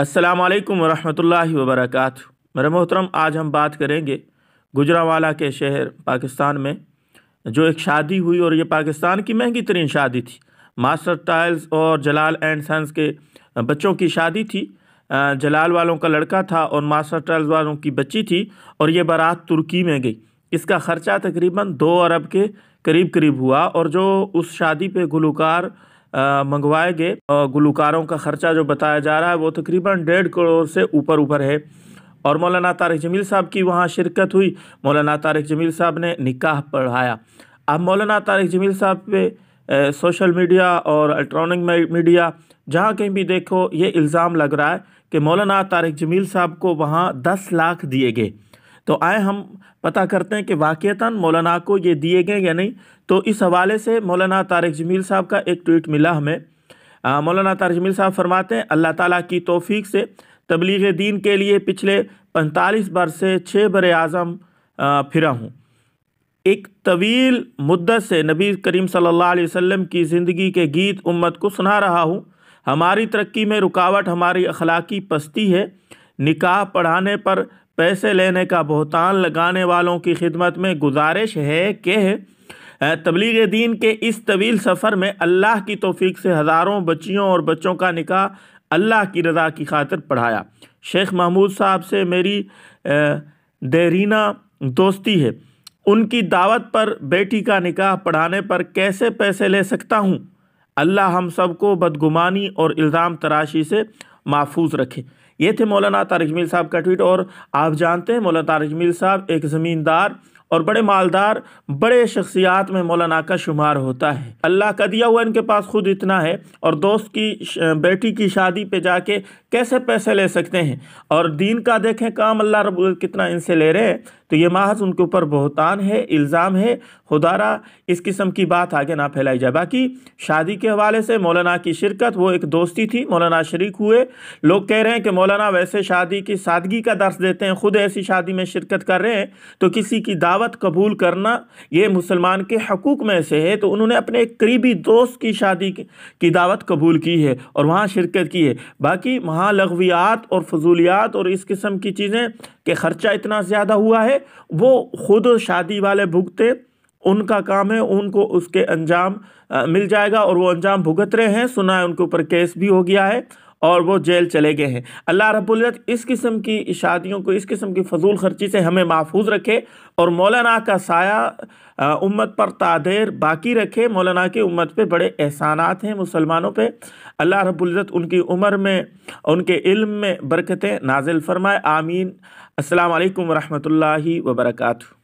السلام علیکم ورحمۃ اللہ وبرکاتہ میرے محترم آج ہم بات کریں گے گجراوالا کے شہر پاکستان میں جو ایک شادی ہوئی اور یہ پاکستان کی مہنگی ترین شادی تھی ماسٹر ٹائلز اور جلال اینڈ سنس کے بچوں کی شادی تھی جلال والوں کا لڑکا تھا اور ماسٹر ٹائلز والوں کی بچی تھی اور یہ بارات ترکی میں گئی اس کا خرچہ تقریباً دو ارب کے قریب قریب ہوا اور جو اس شادی پہ گلوکار منگوائے گئے گلوکاروں کا خرچہ جو بتایا جا رہا ہے وہ تقریباً ڈیڑھ کروڑ سے اوپر اوپر ہے اور مولانا طارق جمیل صاحب کی وہاں شرکت ہوئی مولانا طارق جمیل صاحب نے نکاح پڑھایا اب مولانا طارق جمیل صاحب پہ سوشل میڈیا اور الیکٹرانک میڈیا جہاں کہیں بھی دیکھو یہ الزام لگ رہا ہے کہ مولانا طارق جمیل صاحب کو وہاں دس لاکھ دیے گئے تو آئے ہم پتہ کرتے ہیں کہ واقعتاً مولانا کو یہ دیے گئے یا نہیں تو اس حوالے سے مولانا تارک جمیل صاحب کا ایک ٹویٹ ملا ہمیں مولانا تارک جمیل صاحب فرماتے ہیں اللہ تعالیٰ کی توفیق سے تبلیغ دین کے لیے پچھلے پنتالیس برس سے چھ بر اعظم پھرا ہوں ایک طویل مدت سے نبی کریم صلی اللہ علیہ وسلم کی زندگی کے گیت امت کو سنا رہا ہوں ہماری ترقی میں رکاوٹ ہماری اخلاقی پستی ہے نکاح پڑھانے پر پیسے لینے کا بہتان لگانے والوں کی خدمت میں گزارش ہے کہ تبلیغ دین کے اس طویل سفر میں اللہ کی توفیق سے ہزاروں بچیوں اور بچوں کا نکاح اللہ کی رضا کی خاطر پڑھایا شیخ محمود صاحب سے میری دیرینہ دوستی ہے ان کی دعوت پر بیٹی کا نکاح پڑھانے پر کیسے پیسے لے سکتا ہوں اللہ ہم سب کو بدگمانی اور الزام تراشی سے محفوظ رکھے یہ تھے مولانا تارک میل صاحب کا ٹویٹ اور آپ جانتے ہیں مولانا تارک میل صاحب ایک زمیندار اور بڑے مالدار بڑے شخصیات میں مولانا کا شمار ہوتا ہے اللہ کا دیا ہوا ان کے پاس خود اتنا ہے اور دوست کی بیٹی کی شادی پہ جا کے کیسے پیسے لے سکتے ہیں اور دین کا دیکھیں کام اللہ رب کتنا ان سے لے رہے ہیں تو یہ محض ان کے اوپر بہتان ہے الزام ہے خدارہ اس قسم کی بات آگے نہ پھیلائی جائے باقی شادی کے حوالے سے مولانا کی شرکت وہ ایک دوستی تھی مولانا شریک ہوئے لوگ کہہ رہے ہیں کہ مولانا مولانا ویسے شادی کی سادگی کا درس دیتے ہیں خود ایسی شادی میں شرکت کر رہے ہیں تو کسی کی دعوت قبول کرنا یہ مسلمان کے حقوق میں سے ہے تو انہوں نے اپنے ایک قریبی دوست کی شادی کی دعوت قبول کی ہے اور وہاں شرکت کی ہے باقی وہاں لغویات اور فضولیات اور اس قسم کی چیزیں کہ خرچہ اتنا زیادہ ہوا ہے وہ خود شادی والے بھگتے ان کا کام ہے ان کو اس کے انجام مل جائے گا اور وہ انجام بھگت رہے ہیں سنا ہے ان کے اوپر کیس بھی ہو گیا ہے اور وہ جیل چلے گئے ہیں اللہ رب العزت اس قسم کی شادیوں کو اس قسم کی فضول خرچی سے ہمیں محفوظ رکھے اور مولانا کا سایہ امت پر تادیر باقی رکھے مولانا کی امت پہ بڑے احسانات ہیں مسلمانوں پہ اللہ رب العزت ان کی عمر میں ان کے علم میں برکتیں نازل فرمائے آمین السلام علیکم ورحمۃ اللہ وبرکاتہ